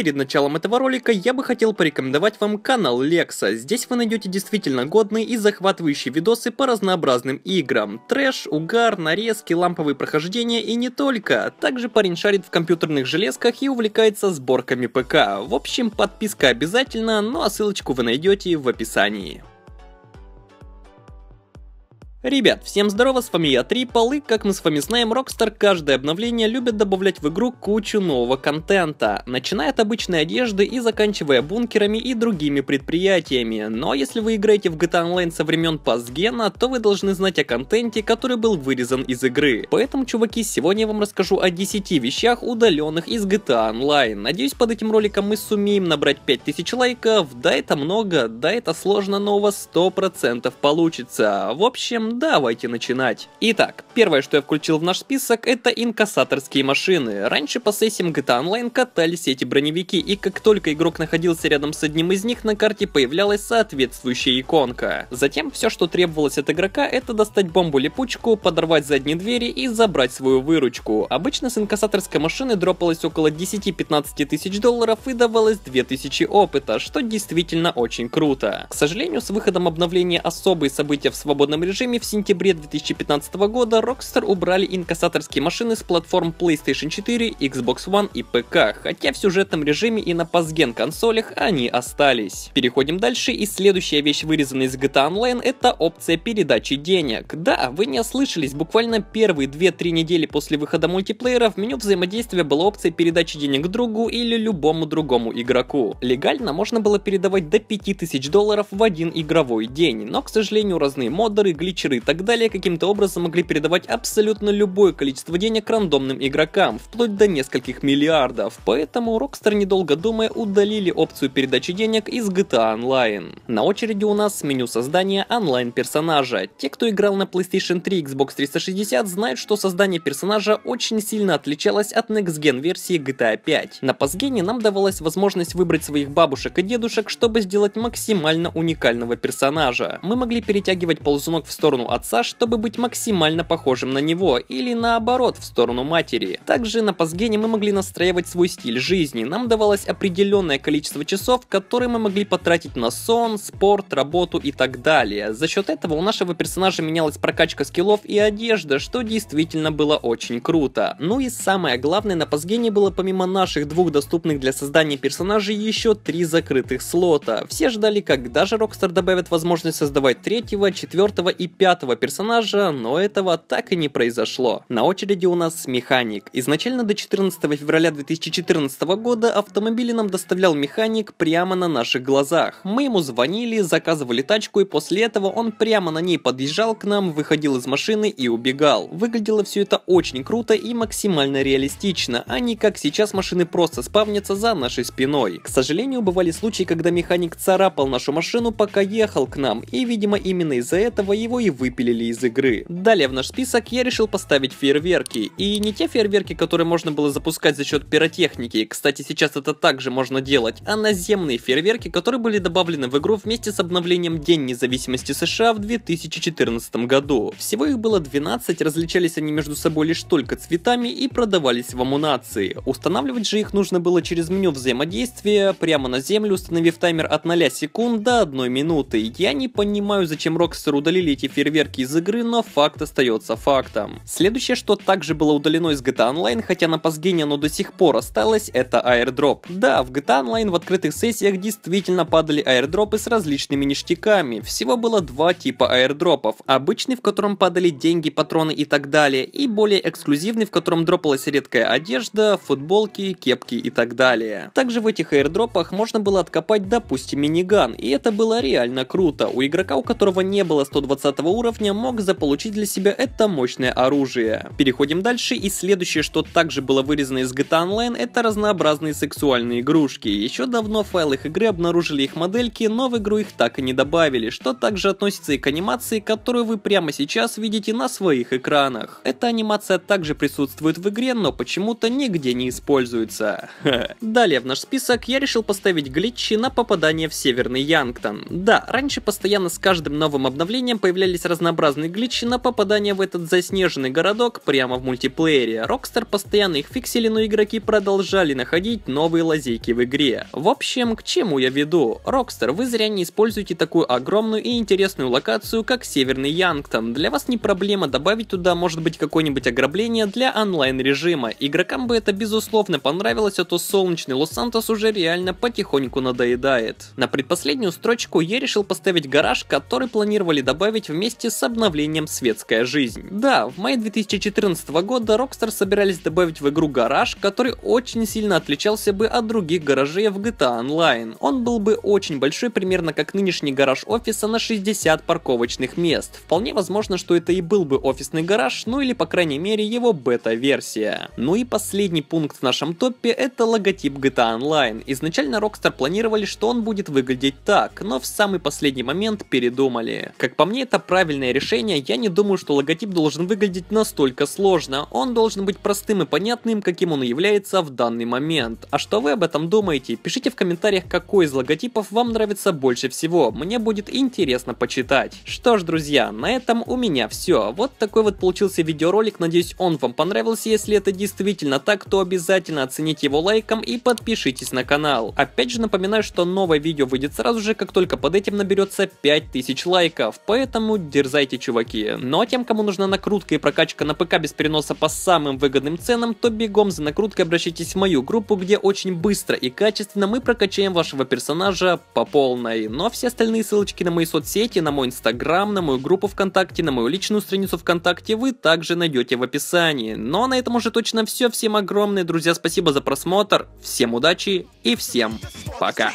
Перед началом этого ролика я бы хотел порекомендовать вам канал Лекса. Здесь вы найдете действительно годные и захватывающие видосы по разнообразным играм. Трэш, угар, нарезки, ламповые прохождения и не только. Также парень шарит в компьютерных железках и увлекается сборками ПК. В общем, подписка обязательно, ну а ссылочку вы найдете в описании. Ребят, всем здорово, с вами я Трипл, и как мы с вами знаем, Rockstar каждое обновление любит добавлять в игру кучу нового контента, начиная от обычной одежды и заканчивая бункерами и другими предприятиями. Но ну а если вы играете в GTA Online со времен Пасгена, то вы должны знать о контенте, который был вырезан из игры. Поэтому, чуваки, сегодня я вам расскажу о 10 вещах, удаленных из GTA Online. Надеюсь, под этим роликом мы сумеем набрать 5000 лайков, да это много, да это сложно, но у вас 100% получится. В общем, давайте начинать. Итак, первое, что я включил в наш список, это инкассаторские машины. Раньше по сессиям GTA Online катались эти броневики, и как только игрок находился рядом с одним из них, на карте появлялась соответствующая иконка. Затем все, что требовалось от игрока, это достать бомбу-липучку, подорвать задние двери и забрать свою выручку. Обычно с инкассаторской машины дропалось около 10-15 тысяч долларов и давалось 2000 опыта, что действительно очень круто. К сожалению, с выходом обновления особые события в свободном режиме в сентябре 2015 года Rockstar убрали инкассаторские машины с платформ PlayStation 4, Xbox One и ПК, хотя в сюжетном режиме и на пасген консолях они остались. Переходим дальше, и следующая вещь, вырезанная из GTA Online, это опция передачи денег. Да, вы не ослышались, буквально первые 2-3 недели после выхода мультиплеера в меню взаимодействия была опция передачи денег другу или любому другому игроку. Легально можно было передавать до 5000 долларов в один игровой день, но, к сожалению, разные модеры, гличеры покеры и так далее каким-то образом могли передавать абсолютно любое количество денег рандомным игрокам, вплоть до нескольких миллиардов, поэтому Rockstar, недолго думая, удалили опцию передачи денег из GTA Online. На очереди у нас меню создания онлайн-персонажа. Те, кто играл на PlayStation 3 и Xbox 360, знают, что создание персонажа очень сильно отличалось от Next Gen версии GTA 5. На Пасгене нам давалась возможность выбрать своих бабушек и дедушек, чтобы сделать максимально уникального персонажа. Мы могли перетягивать ползунок в сторону сторону отца, чтобы быть максимально похожим на него, или наоборот, в сторону матери. Также на Пасгене мы могли настраивать свой стиль жизни, нам давалось определенное количество часов, которые мы могли потратить на сон, спорт, работу и так далее. За счет этого у нашего персонажа менялась прокачка скиллов и одежда, что действительно было очень круто. Ну и самое главное, на Пасгене было помимо наших двух доступных для создания персонажей еще три закрытых слота. Все ждали, когда же Rockstar добавит возможность создавать третьего, четвертого и пятого пятого персонажа, но этого так и не произошло. На очереди у нас механик. Изначально до 14 февраля 2014 года автомобили нам доставлял механик прямо на наших глазах. Мы ему звонили, заказывали тачку и после этого он прямо на ней подъезжал к нам, выходил из машины и убегал. Выглядело все это очень круто и максимально реалистично, а не как сейчас машины просто спавнятся за нашей спиной. К сожалению, бывали случаи, когда механик царапал нашу машину, пока ехал к нам, и видимо именно из-за этого его и выпилили из игры. Далее в наш список я решил поставить фейерверки. И не те фейерверки, которые можно было запускать за счет пиротехники, кстати сейчас это также можно делать, а наземные фейерверки, которые были добавлены в игру вместе с обновлением День независимости США в 2014 году. Всего их было 12, различались они между собой лишь только цветами и продавались в амунации. Устанавливать же их нужно было через меню взаимодействия, прямо на землю, установив таймер от 0 секунд до 1 минуты. Я не понимаю, зачем Rockstar удалили эти фейерверки фейерверки из игры, но факт остается фактом. Следующее, что также было удалено из GTA Online, хотя на пасгене оно до сих пор осталось, это airdrop. Да, в GTA Online в открытых сессиях действительно падали аирдропы с различными ништяками. Всего было два типа аирдропов: Обычный, в котором падали деньги, патроны и так далее, и более эксклюзивный, в котором дропалась редкая одежда, футболки, кепки и так далее. Также в этих аирдропах можно было откопать, допустим, миниган, и это было реально круто. У игрока, у которого не было 120 уровня мог заполучить для себя это мощное оружие. Переходим дальше, и следующее, что также было вырезано из GTA Online, это разнообразные сексуальные игрушки. Еще давно в файлах игры обнаружили их модельки, но в игру их так и не добавили, что также относится и к анимации, которую вы прямо сейчас видите на своих экранах. Эта анимация также присутствует в игре, но почему-то нигде не используется. Далее в наш список я решил поставить глитчи на попадание в Северный Янгтон. Да, раньше постоянно с каждым новым обновлением появлялись появились разнообразные гличи на попадание в этот заснеженный городок прямо в мультиплеере. Rockstar постоянно их фиксили, но игроки продолжали находить новые лазейки в игре. В общем, к чему я веду? Rockstar, вы зря не используете такую огромную и интересную локацию, как Северный Янгтон. Для вас не проблема добавить туда, может быть, какое-нибудь ограбление для онлайн-режима. Игрокам бы это безусловно понравилось, а то солнечный Лос-Сантос уже реально потихоньку надоедает. На предпоследнюю строчку я решил поставить гараж, который планировали добавить вместе вместе с обновлением «Светская жизнь». Да, в мае 2014 года Rockstar собирались добавить в игру гараж, который очень сильно отличался бы от других гаражей в GTA Online. Он был бы очень большой, примерно как нынешний гараж офиса на 60 парковочных мест. Вполне возможно, что это и был бы офисный гараж, ну или по крайней мере его бета-версия. Ну и последний пункт в нашем топе это логотип GTA Online. Изначально Rockstar планировали, что он будет выглядеть так, но в самый последний момент передумали. Как по мне, это правильно правильное решение, я не думаю, что логотип должен выглядеть настолько сложно. Он должен быть простым и понятным, каким он и является в данный момент. А что вы об этом думаете? Пишите в комментариях, какой из логотипов вам нравится больше всего. Мне будет интересно почитать. Что ж, друзья, на этом у меня все. Вот такой вот получился видеоролик. Надеюсь, он вам понравился. Если это действительно так, то обязательно оцените его лайком и подпишитесь на канал. Опять же напоминаю, что новое видео выйдет сразу же, как только под этим наберется 5000 лайков. Поэтому дерзайте, чуваки. Но тем, кому нужна накрутка и прокачка на ПК без переноса по самым выгодным ценам, то бегом за накруткой обращайтесь в мою группу, где очень быстро и качественно мы прокачаем вашего персонажа по полной. Но ну, а все остальные ссылочки на мои соцсети, на мой инстаграм, на мою группу ВКонтакте, на мою личную страницу ВКонтакте вы также найдете в описании. Но ну, а на этом уже точно все. Всем огромное, друзья, спасибо за просмотр, всем удачи и всем пока.